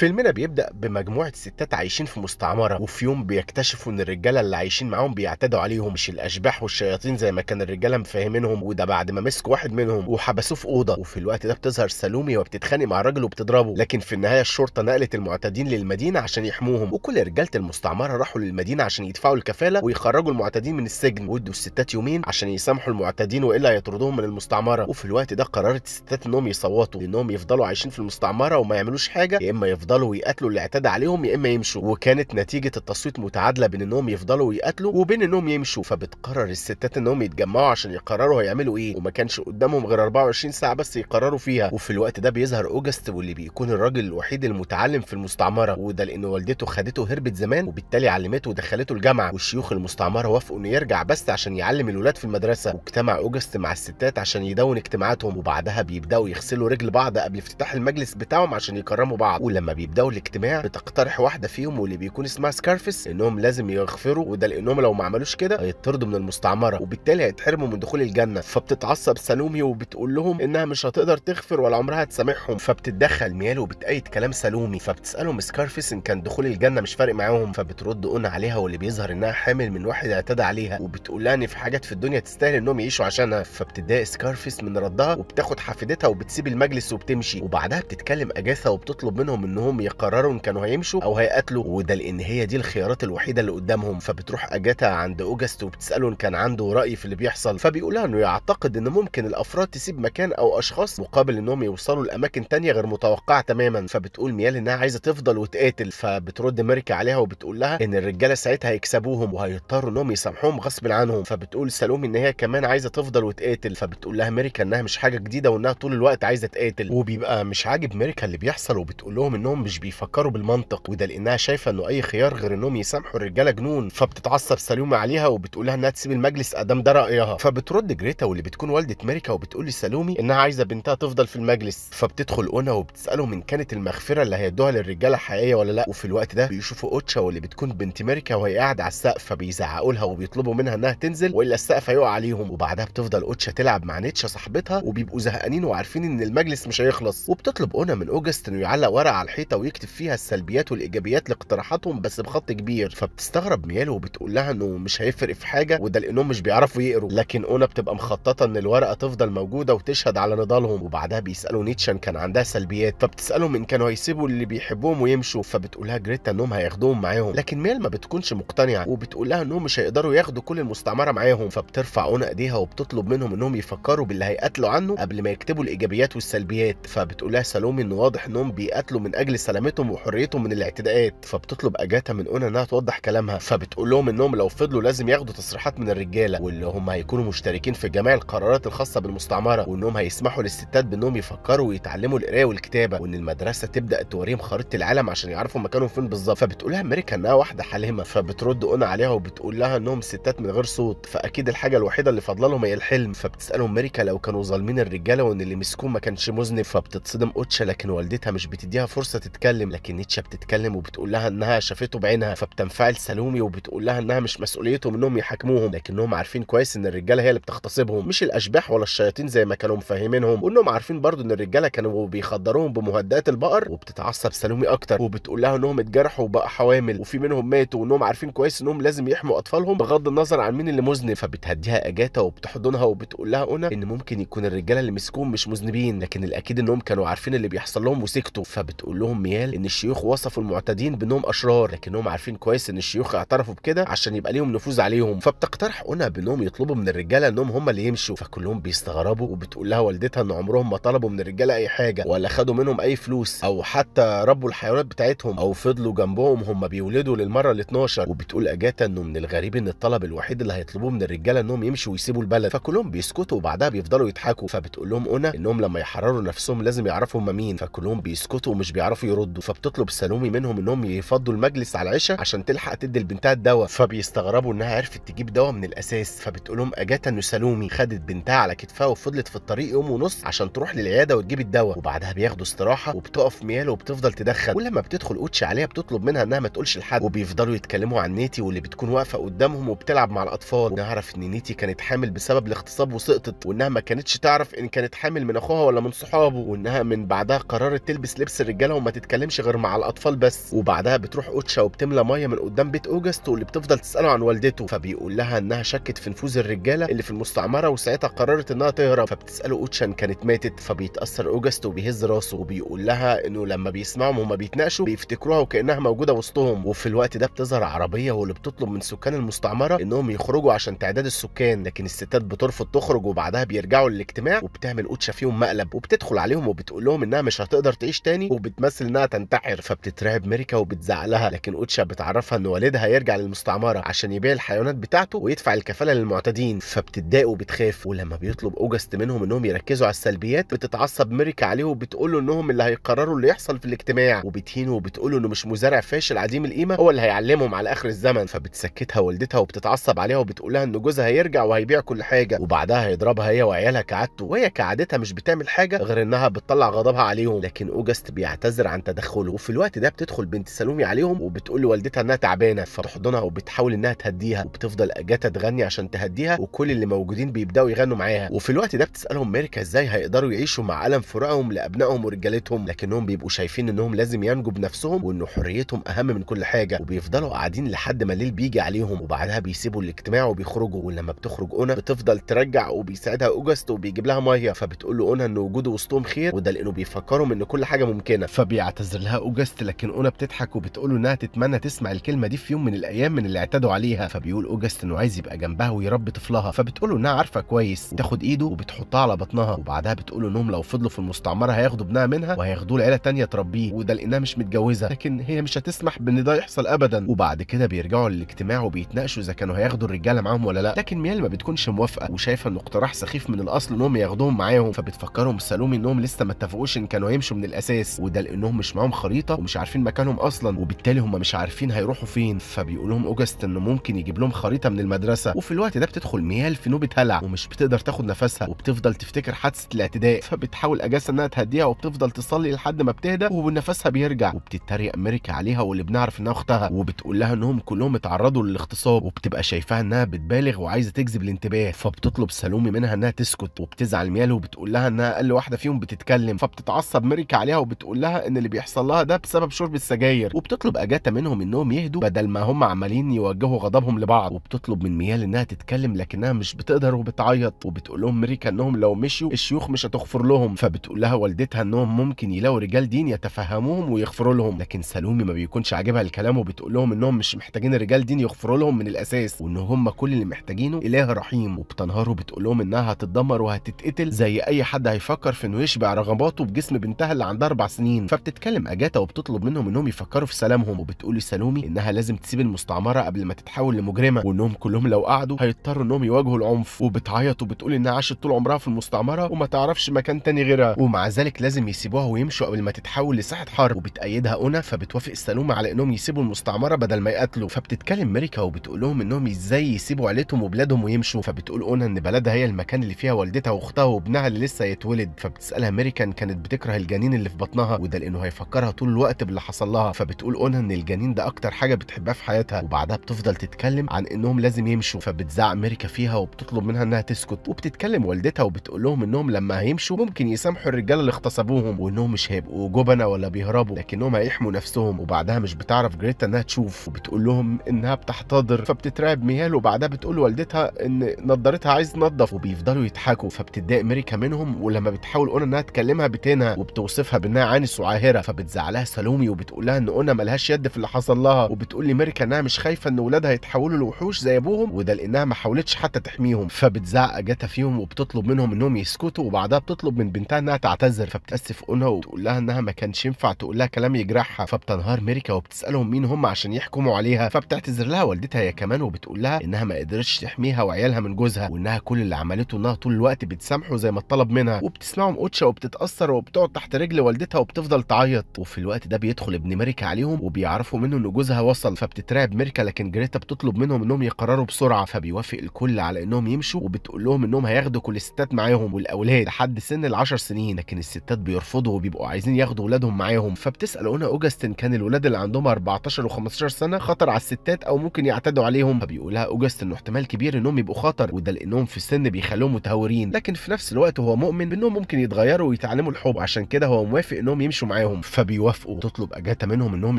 فيلمنا بيبدا بمجموعه ستات عايشين في مستعمره وفي يوم بيكتشفوا ان الرجاله اللي عايشين معاهم بيعتدوا عليهم مش الاشباح والشياطين زي ما كان الرجاله مفهمينهم وده بعد ما مسكوا واحد منهم وحبسوه في اوضه وفي الوقت ده بتظهر سالومي وبتتخانق مع الراجل وبتضربه لكن في النهايه الشرطه نقلت المعتدين للمدينه عشان يحموهم وكل رجاله المستعمره راحوا للمدينه عشان يدفعوا الكفاله ويخرجوا المعتدين من السجن وادوا الستات يومين عشان يسامحوا المعتدين والا هيطردوهم من المستعمره وفي الوقت ده قررت الستات انهم يصوتوا انهم يفضلوا عايشين في المستعمره وما يعملوش حاجه يا اما يفضلوا يفضلوا يقاتلوا اللي اعتدى عليهم يا اما يمشوا وكانت نتيجه التصويت متعادله بين انهم يفضلوا يقاتلوا وبين انهم يمشوا فبتقرر الستات انهم يتجمعوا عشان يقرروا هيعملوا ايه وما كانش قدامهم غير 24 ساعه بس يقرروا فيها وفي الوقت ده بيظهر اوجست واللي بيكون الراجل الوحيد المتعلم في المستعمره وده لان والدته خدته هربت زمان وبالتالي علمته ودخلته الجامعه والشيوخ المستعمره وافقوا انه يرجع بس عشان يعلم الولاد في المدرسه واجتمع اوجست مع الستات عشان يدون اجتماعاتهم وبعدها بيبداوا يغسلوا رجل بعض قبل افتتاح المجلس بتاعهم عشان يكرموا بعض ولما بيبداوا الاجتماع بتقترح واحده فيهم واللي بيكون اسمها سكارفيس انهم لازم يغفروا وده لانهم لو ما عملوش كده هيطردوا من المستعمره وبالتالي هيتحرموا من دخول الجنه فبتتعصب سالومي وبتقول لهم انها مش هتقدر تغفر ولا عمرها تسامحهم فبتتدخل ميال وبتأيد كلام سالومي فبتسالهم سكارفيس ان كان دخول الجنه مش فارق معاهم فبترد قلنا عليها واللي بيظهر انها حامل من واحد اعتدى عليها وبتقول لها ان في حاجات في الدنيا تستاهل انهم يعيشوا عشانها فبتضايق سكارفيس من ردها وبتاخد حفيدتها وبتسيب المجلس وبتمشي وبعدها بتتكلم اجاثا وبتطلب منهم ان انهم يقرروا ان كانوا هيمشوا او هيقاتلوا وده لان هي دي الخيارات الوحيده اللي قدامهم فبتروح اجاتا عند اوجست وبتساله ان كان عنده راي في اللي بيحصل فبيقولها انه يعتقد ان ممكن الافراد تسيب مكان او اشخاص مقابل انهم يوصلوا لاماكن تانية غير متوقعه تماما فبتقول ميال انها عايزه تفضل وتقاتل فبترد ميركا عليها وبتقول لها ان الرجاله ساعتها هيكسبوهم وهيضطروا انهم يسامحوهم غصب عنهم فبتقول سالومي ان هي كمان عايزه تفضل وتقاتل فبتقول لها ميركا انها مش حاجه جديده وانها طول الوقت عايزه تقاتل وبيبقى مش عاجب ميركا اللي بيحصل وبتقول لهم انهم انهم مش بيفكروا بالمنطق وده لانها شايفه انه اي خيار غير انهم يسامحوا الرجاله جنون فبتتعصب سالومي عليها وبتقول لها انها تسيب المجلس ادام ده رايها فبترد جريتا واللي بتكون والده ميريكا وبتقول لسالومي انها عايزه بنتها تفضل في المجلس فبتدخل اونا وبتساله ان كانت المغفره اللي هيدوها للرجاله حقيقيه ولا لا وفي الوقت ده بيشوفوا اوتشا واللي بتكون بنت ميريكا وهي قاعده على السقف فبيزعقوا لها وبيطلبوا منها انها تنزل والا السقف هيقع عليهم وبعدها بتفضل اوتشا تلعب مع نيتشا صاحبتها وبيبقوا زهقانين وعارفين ان المجلس مش هيخلص وبتطلب اونا من اوجست انه يعلق ورقه على الحيطه ويكتب فيها السلبيات والايجابيات لاقتراحاتهم بس بخط كبير فبتستغرب ميال وبتقول لها انه مش هيفرق في حاجه وده لانهم مش بيعرفوا يقروا لكن اونا بتبقى مخططه ان الورقه تفضل موجوده وتشهد على نضالهم وبعدها بيسالوا نيتشان كان عندها سلبيات فبتسالهم ان كانوا هيسيبوا اللي بيحبوهم ويمشوا فبتقول لها جريتا انهم هياخدوهم معاهم لكن ميل ما بتكونش مقتنعه وبتقول لها انهم مش هيقدروا ياخدوا كل المستعمره معاهم فبترفع اونا ايديها وبتطلب منهم انهم يفكروا باللي هيقتلوا عنه قبل ما يكتبوا الايجابيات والسلبيات فبتقول لها سالومي ان واضح انهم بيقتلوا من اجل لاجل سلامتهم وحريتهم من الاعتداءات فبتطلب اجاتا من اونا انها توضح كلامها فبتقول لهم انهم لو فضلوا لازم ياخدوا تصريحات من الرجاله واللي هم هيكونوا مشتركين في جميع القرارات الخاصه بالمستعمره وانهم هيسمحوا للستات بانهم يفكروا ويتعلموا القرايه والكتابه وان المدرسه تبدا توريهم خريطه العالم عشان يعرفوا مكانهم فين بالظبط فبتقولها امريكا انها واحده حالمه فبترد اونا عليها وبتقول لها انهم ستات من غير صوت فاكيد الحاجه الوحيده اللي فاضله لهم هي الحلم فبتسالهم امريكا لو كانوا ظالمين الرجاله وان اللي مسكوه ما كانش مذنب فبتتصدم اوتشا لكن والدتها مش بتديها فرصه تتكلم لكن نيتشا بتتكلم وبتقول لها انها شافته بعينها فبتنفعل سلومي وبتقول لها انها مش مسؤوليتهم انهم يحاكموهم لكنهم عارفين كويس ان الرجاله هي اللي بتغتصبهم مش الاشباح ولا الشياطين زي ما كانوا مفهمينهم وانهم عارفين برضو ان الرجاله كانوا بيخدروهم بمهدئات البقر وبتتعصب سلومي اكتر وبتقول لها انهم اتجرحوا وبقى حوامل وفي منهم ماتوا وانهم عارفين كويس انهم لازم يحموا اطفالهم بغض النظر عن مين اللي مذنب فبتهديها اجاتا وبتحضنها وبتقول لها انا ان ممكن يكون الرجاله اللي مسكوهم مش مذنبين لكن الاكيد انهم كانوا عارفين اللي بيحصل لهم وسكتوا فبتقول عندهم ميال ان الشيوخ وصفوا المعتدين بانهم اشرار لكنهم عارفين كويس ان الشيوخ اعترفوا بكده عشان يبقى ليهم نفوذ عليهم فبتقترح قنا بانهم يطلبوا من الرجاله انهم هم اللي يمشوا فكلهم بيستغربوا وبتقول لها والدتها ان عمرهم ما طلبوا من الرجاله اي حاجه ولا خدوا منهم اي فلوس او حتى ربوا الحيوانات بتاعتهم او فضلوا جنبهم هم بيولدوا للمره ال 12 وبتقول اجاتا انه من الغريب ان الطلب الوحيد اللي هيطلبوه من الرجاله انهم يمشوا ويسيبوا البلد فكلهم بيسكتوا وبعدها بيفضلوا يضحكوا فبتقول لهم قنا انهم لما يحرروا نفسهم لازم يعرفوا هم مين فكلهم بيسكتوا ومش بيعرفوا بيعرفوا يردوا فبتطلب سالومي منهم انهم يفضوا المجلس على العشاء عشان تلحق تدي لبنتها الدواء فبيستغربوا انها عرفت تجيب دواء من الاساس فبتقول لهم اجت انه سالومي خدت بنتها على كتفها وفضلت في الطريق يوم ونص عشان تروح للعياده وتجيب الدواء وبعدها بياخدوا استراحه وبتقف مياله وبتفضل تدخن ولما بتدخل اوتشي عليها بتطلب منها انها ما تقولش لحد وبيفضلوا يتكلموا عن نيتي واللي بتكون واقفه قدامهم وبتلعب مع الاطفال ونعرف ان نيتي كانت حامل بسبب الاغتصاب وسقطت وانها ما كانتش تعرف ان كانت حامل من اخوها ولا من صحابه وانها من بعدها قررت تلبس لبس الرجاله وما ما تتكلمش غير مع الاطفال بس وبعدها بتروح اوتشا وبتملى ميه من قدام بيت اوجست واللي بتفضل تساله عن والدته فبيقول لها انها شكت في نفوذ الرجاله اللي في المستعمره وساعتها قررت انها تهرب فبتساله اوتشا ان كانت ماتت فبيتاثر اوجست وبيهز راسه وبيقول لها انه لما بيسمعهم هما بيتناقشوا بيفتكروها وكانها موجوده وسطهم وفي الوقت ده بتظهر عربيه واللي بتطلب من سكان المستعمره انهم يخرجوا عشان تعداد السكان لكن الستات بترفض تخرج وبعدها بيرجعوا للاجتماع وبتعمل اوتشا فيهم مقلب وبتدخل عليهم وبتقول لهم انها مش هتقدر تعيش تاني وبتمثل بس انها تنتحر فبتترعب ميريكا وبتزعلها لكن اوتشا بتعرفها ان والدها يرجع للمستعمره عشان يبيع الحيوانات بتاعته ويدفع الكفاله للمعتدين فبتتضايق وبتخاف ولما بيطلب اوجست منهم انهم يركزوا على السلبيات بتتعصب ميريكا عليه وبتقول له انهم اللي هيقرروا اللي يحصل في الاجتماع وبتهينه وبتقول له انه مش مزارع فاشل عديم القيمه هو اللي هيعلمهم على اخر الزمن فبتسكتها والدتها وبتتعصب عليها وبتقول لها ان جوزها هيرجع وهيبيع كل حاجه وبعدها هيضربها هي وعيالها كعادته وهي كعادتها مش بتعمل حاجه غير انها بتطلع غضبها عليهم لكن اوجست بيعتذر بتعتذر عن تدخله وفي الوقت ده بتدخل بنت سلومي عليهم وبتقول لوالدتها انها تعبانه فبتحضنها وبتحاول انها تهديها وبتفضل اجاتا تغني عشان تهديها وكل اللي موجودين بيبداوا يغنوا معاها وفي الوقت ده بتسالهم ميركا ازاي هيقدروا يعيشوا مع الم فراقهم لابنائهم ورجالتهم لكنهم بيبقوا شايفين انهم لازم ينجوا بنفسهم وان حريتهم اهم من كل حاجه وبيفضلوا قاعدين لحد ما الليل بيجي عليهم وبعدها بيسيبوا الاجتماع وبيخرجوا ولما بتخرج اونا بتفضل ترجع وبيساعدها اوجست وبيجيب لها ميه فبتقول له اونا ان وجوده وسطهم خير وده لانه بيفكرهم ان كل حاجه ممكنه بيعتذر لها اوجست لكن اونا بتضحك وبتقول انها تتمنى تسمع الكلمه دي في يوم من الايام من اللي اعتدوا عليها فبيقول اوجست انه عايز يبقى جنبها ويربي طفلها فبتقول انها عارفه كويس وتاخد ايده وبتحطها على بطنها وبعدها بتقول انهم لو فضلوا في المستعمره هياخدوا ابنها منها وهياخدوه لعيله تانية تربيه وده لانها مش متجوزه لكن هي مش هتسمح بان ده يحصل ابدا وبعد كده بيرجعوا للاجتماع وبيتناقشوا اذا كانوا هياخدوا الرجاله معاهم ولا لا لكن ميال ما بتكونش موافقه وشايفه انه اقتراح سخيف من الاصل انهم ياخدوهم معاهم فبتفكرهم سالومي انهم لسه ما اتفقوش ان كانوا هيمشوا من الاساس وده لان لانهم مش معاهم خريطه ومش عارفين مكانهم اصلا وبالتالي هم مش عارفين هيروحوا فين فبيقول لهم اوجست انه ممكن يجيب لهم خريطه من المدرسه وفي الوقت ده بتدخل ميال في نوبه هلع ومش بتقدر تاخد نفسها وبتفضل تفتكر حادثه الاعتداء فبتحاول اجاسه انها تهديها وبتفضل تصلي لحد ما بتهدى ونفسها بيرجع وبتتريق امريكا عليها واللي بنعرف انها اختها وبتقول لها انهم كلهم اتعرضوا للاغتصاب وبتبقى شايفاها انها بتبالغ وعايزه تجذب الانتباه فبتطلب سالومي منها انها تسكت وبتزعل ميال وبتقول لها انها اقل واحده فيهم بتتكلم فبتتعصب ميريكا عليها وبتقول لها ان اللي بيحصل لها ده بسبب شرب السجاير وبتطلب اجاتا منهم انهم يهدوا بدل ما هم عمالين يوجهوا غضبهم لبعض وبتطلب من ميال انها تتكلم لكنها مش بتقدر وبتعيط وبتقول لهم ميريكا انهم لو مشوا الشيوخ مش هتغفر لهم فبتقول لها والدتها انهم ممكن يلاقوا رجال دين يتفهموهم ويغفروا لهم لكن سالومي ما بيكونش عاجبها الكلام وبتقول لهم انهم مش محتاجين رجال دين يغفروا لهم من الاساس وان هم كل اللي محتاجينه اله رحيم وبتنهار وبتقول لهم انها هتتدمر وهتتقتل زي اي حد هيفكر في انه يشبع رغباته بجسم بنتها اللي عندها اربع سنين بتتكلم اجاتا وبتطلب منهم انهم يفكروا في سلامهم وبتقول لسالومي انها لازم تسيب المستعمره قبل ما تتحول لمجرمه وانهم كلهم لو قعدوا هيضطروا انهم يواجهوا العنف وبتعيط وبتقول انها عاشت طول عمرها في المستعمره وما تعرفش مكان تاني غيرها ومع ذلك لازم يسيبوها ويمشوا قبل ما تتحول لساحه حرب وبتأيدها أونا فبتوافق سالومي على انهم يسيبوا المستعمره بدل ما يقتلوا فبتتكلم ميريكا وبتقول لهم انهم ازاي يسيبوا عيلتهم وبلادهم ويمشوا فبتقول أونا ان بلدها هي المكان اللي فيها والدتها واختها وابنها اللي لسه هيتولد فبتسالها ميريكا كانت بتكره الجنين اللي في بطنها وده لانه هيفكرها طول الوقت باللي حصل لها فبتقول اونا ان الجنين ده اكتر حاجه بتحبها في حياتها وبعدها بتفضل تتكلم عن انهم لازم يمشوا فبتزعق ميريكا فيها وبتطلب منها انها تسكت وبتتكلم والدتها وبتقول لهم انهم لما هيمشوا ممكن يسامحوا الرجاله اللي اغتصبوهم وانهم مش هيبقوا جبنه ولا بيهربوا لكنهم هيحموا نفسهم وبعدها مش بتعرف جريتا انها تشوف وبتقول لهم انها بتحتضر فبتترعب ميال وبعدها بتقول والدتها ان نضارتها عايز تنضف وبيفضلوا يضحكوا فبتتضايق ميريكا منهم ولما بتحاول اونا انها تكلمها بتنها وبتوصفها بانها عانس القاهره فبتزعلها سالومي وبتقولها ان اونا ملهاش يد في اللي حصل لها وبتقول لميركا انها مش خايفه ان ولادها يتحولوا لوحوش زي ابوهم وده لانها ما حاولتش حتى تحميهم فبتزعق جاتا فيهم وبتطلب منهم انهم يسكتوا وبعدها بتطلب من بنتها انها تعتذر فبتاسف اونا وتقول لها انها ما كانش ينفع تقول لها كلام يجرحها فبتنهار ميركا وبتسالهم مين هم عشان يحكموا عليها فبتعتذر لها والدتها هي كمان وبتقول لها انها ما قدرتش تحميها وعيالها من جوزها وانها كل اللي عملته انها طول الوقت بتسامحه زي ما اتطلب منها وبتسمعهم اوتشا وبتتاثر وبتقعد تحت رجل والدتها وبتفضل بتعيط وفي الوقت ده بيدخل ابن ميريكا عليهم وبيعرفوا منه ان جوزها وصل فبتترعب ميريكا لكن جريتا بتطلب منهم انهم يقرروا بسرعه فبيوافق الكل على انهم يمشوا وبتقول لهم انهم هياخدوا كل الستات معاهم والاولاد لحد سن ال سنين لكن الستات بيرفضوا وبيبقوا عايزين ياخدوا اولادهم معاهم فبتسال هنا اوجستن كان الولاد اللي عندهم 14 و15 سنه خطر على الستات او ممكن يعتدوا عليهم فبيقولها اوجستن انه احتمال كبير انهم يبقوا خطر وده لانهم في سن بيخلوهم متهورين لكن في نفس الوقت هو مؤمن بانهم ممكن يتغيروا ويتعلموا الحب عشان كده هو موافق انهم يمشوا معاهم فبيوافقوا تطلب اجاتا منهم انهم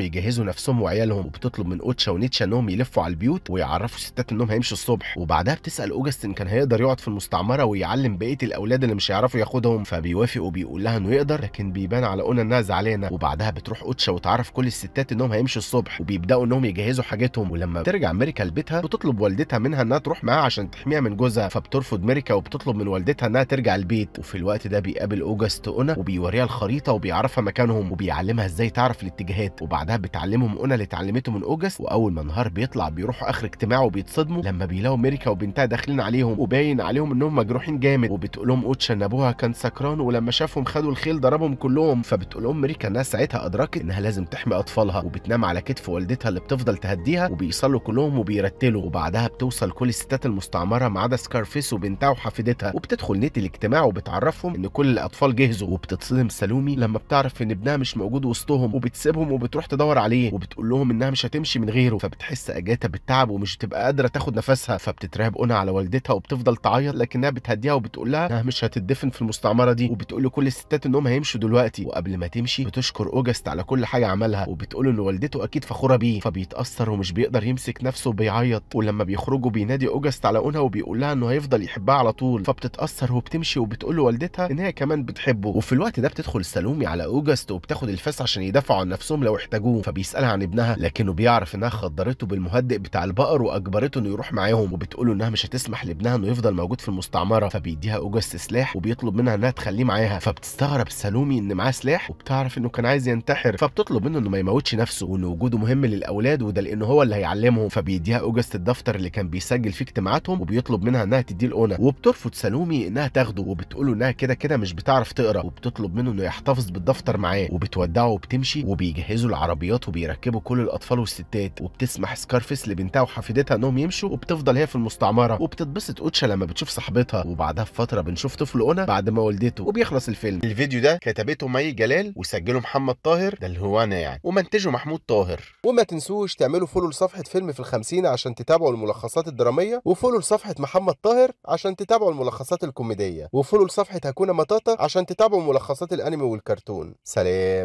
يجهزوا نفسهم وعيالهم وبتطلب من اوتشا ونيتشا انهم يلفوا على البيوت ويعرفوا الستات انهم هيمشوا الصبح وبعدها بتسال اوجستن كان هيقدر يقعد في المستعمره ويعلم بقيه الاولاد اللي مش هيعرفوا ياخدهم فبيوافق وبيقول لها انه يقدر لكن بيبان على اونا انها زعلانه وبعدها بتروح اوتشا وتعرف كل الستات انهم هيمشوا الصبح وبيبداوا انهم يجهزوا حاجتهم ولما بترجع ميريكا لبيتها بتطلب والدتها منها انها تروح معاها عشان تحميها من جوزها فبترفض ميريكا وبتطلب من والدتها انها ترجع البيت وفي الوقت ده بيقابل اوجست اونا وبيوريها الخريطه وبيعرفها مكان مكانهم وبيعلمها ازاي تعرف الاتجاهات وبعدها بتعلمهم انا اللي اتعلمته من اوجست واول ما النهار بيطلع بيروحوا اخر اجتماع وبيتصدموا لما بيلاقوا ميريكا وبنتها داخلين عليهم وباين عليهم انهم مجروحين جامد وبتقول لهم اوتشا ان ابوها كان سكران ولما شافهم خدوا الخيل ضربهم كلهم فبتقول لهم ميريكا انها ساعتها ادركت انها لازم تحمي اطفالها وبتنام على كتف والدتها اللي بتفضل تهديها وبيصلوا كلهم وبيرتلوا وبعدها بتوصل كل الستات المستعمره ما عدا سكارفيس وبنتها وحفيدتها وبتدخل نت الاجتماع وبتعرفهم ان كل الاطفال جهزوا وبتتصدم سالومي لما بتعرف ان ابنها مش موجود وسطهم وبتسيبهم وبتروح تدور عليه وبتقول لهم انها مش هتمشي من غيره فبتحس اجاتا بالتعب ومش بتبقى قادره تاخد نفسها فبتترهب قنا على والدتها وبتفضل تعيط لكنها بتهديها وبتقول لها انها مش هتدفن في المستعمره دي وبتقول لكل الستات انهم هيمشوا دلوقتي وقبل ما تمشي بتشكر اوجست على كل حاجه عملها وبتقول ان والدته اكيد فخوره بيه فبيتاثر ومش بيقدر يمسك نفسه وبيعيط ولما بيخرجوا بينادي اوجست على اونا وبيقول لها انه هيفضل يحبها على طول فبتتاثر وبتمشي وبتقول لوالدتها ان هي كمان بتحبه وفي الوقت ده بتدخل سالومي على اوجست الفست وبتاخد الفاس عشان يدافعوا عن نفسهم لو احتاجوه فبيسالها عن ابنها لكنه بيعرف انها خدرته بالمهدئ بتاع البقر واجبرته انه يروح معاهم وبتقول انها مش هتسمح لابنها انه يفضل موجود في المستعمره فبيديها اوجا سلاح وبيطلب منها انها تخليه معاها فبتستغرب سالومي ان معاه سلاح وبتعرف انه كان عايز ينتحر فبتطلب منه انه ما يموتش نفسه وان وجوده مهم للاولاد وده لانه هو اللي هيعلمهم فبيديها اوجست الدفتر اللي كان بيسجل فيه اجتماعاتهم وبيطلب منها انها تديه الاونا وبترفض سالومي انها تاخده له انها كده كده مش بتعرف تقرا وبتطلب منه انه يحتفظ بالدفتر معاه معاه وبتودعه وبتمشي وبيجهزوا العربيات وبيركبوا كل الاطفال والستات وبتسمح سكارفيس لبنتها وحفيدتها انهم يمشوا وبتفضل هي في المستعمره وبتتبسط اوتشا لما بتشوف صاحبتها وبعدها بفتره بنشوف طفل اونا بعد ما والدته وبيخلص الفيلم الفيديو ده كتبته مي جلال وسجله محمد طاهر ده اللي هو انا يعني ومنتجه محمود طاهر وما تنسوش تعملوا فولو لصفحه فيلم في الخمسين عشان تتابعوا الملخصات الدراميه وفولو لصفحه محمد طاهر عشان تتابعوا الملخصات الكوميديه وفولو لصفحه هكونا مطاطا عشان تتابعوا ملخصات الانمي والكرتون سلام estaré